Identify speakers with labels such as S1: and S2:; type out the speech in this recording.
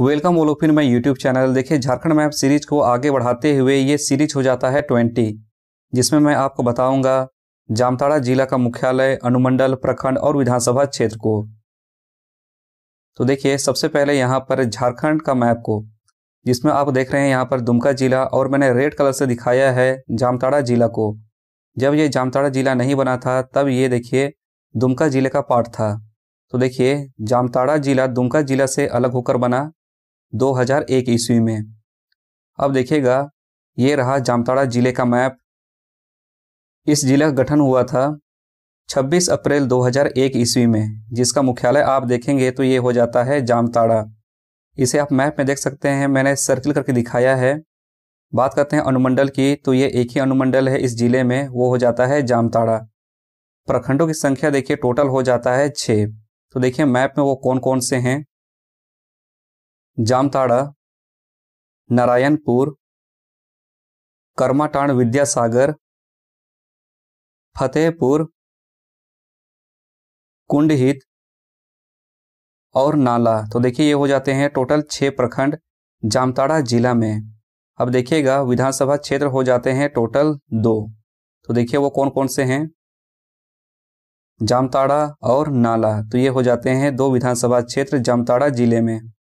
S1: welcome ओलोफिन my YouTube channel देखिए Jharkhand map series को आगे बढ़ाते हुए ये सीरीज हो जाता है ट्वेंटी जिसमें मैं आपको बताऊंगा जामताड़ा जिला का मुख्यालय अनुमंडल प्रखंड और विधानसभा क्षेत्र को तो देखिए सबसे पहले यहाँ पर झारखंड का मैप को जिसमें आप देख रहे हैं यहाँ पर दुमका जिला और मैंने रेड कलर से दिखाया है जामताड़ा जिला को जब ये जामताड़ा जिला नहीं बना था तब ये देखिए दुमका जिले का पार्ट था तो देखिए जामताड़ा जिला दुमका जिला से अलग होकर बना 2001 ईस्वी में अब देखिएगा ये रहा जामताड़ा जिले का मैप इस जिले का गठन हुआ था 26 अप्रैल 2001 ईस्वी में जिसका मुख्यालय आप देखेंगे तो ये हो जाता है जामताड़ा इसे आप मैप में देख सकते हैं मैंने सर्किल करके दिखाया है बात करते हैं अनुमंडल की तो ये एक ही अनुमंडल है इस जिले में वो हो जाता है जामताड़ा प्रखंडों की संख्या देखिए टोटल हो जाता है छः तो देखिए मैप में वो कौन कौन से हैं
S2: जामताड़ा नारायणपुर कर्माटाण विद्यासागर फतेहपुर
S1: कुंडहित और नाला तो देखिए ये हो जाते हैं टोटल छः प्रखंड जामताड़ा जिला में अब देखिएगा विधानसभा क्षेत्र हो जाते हैं टोटल दो तो देखिए वो कौन कौन से हैं जामताड़ा और नाला तो ये हो जाते हैं दो विधानसभा क्षेत्र जामताड़ा जिले में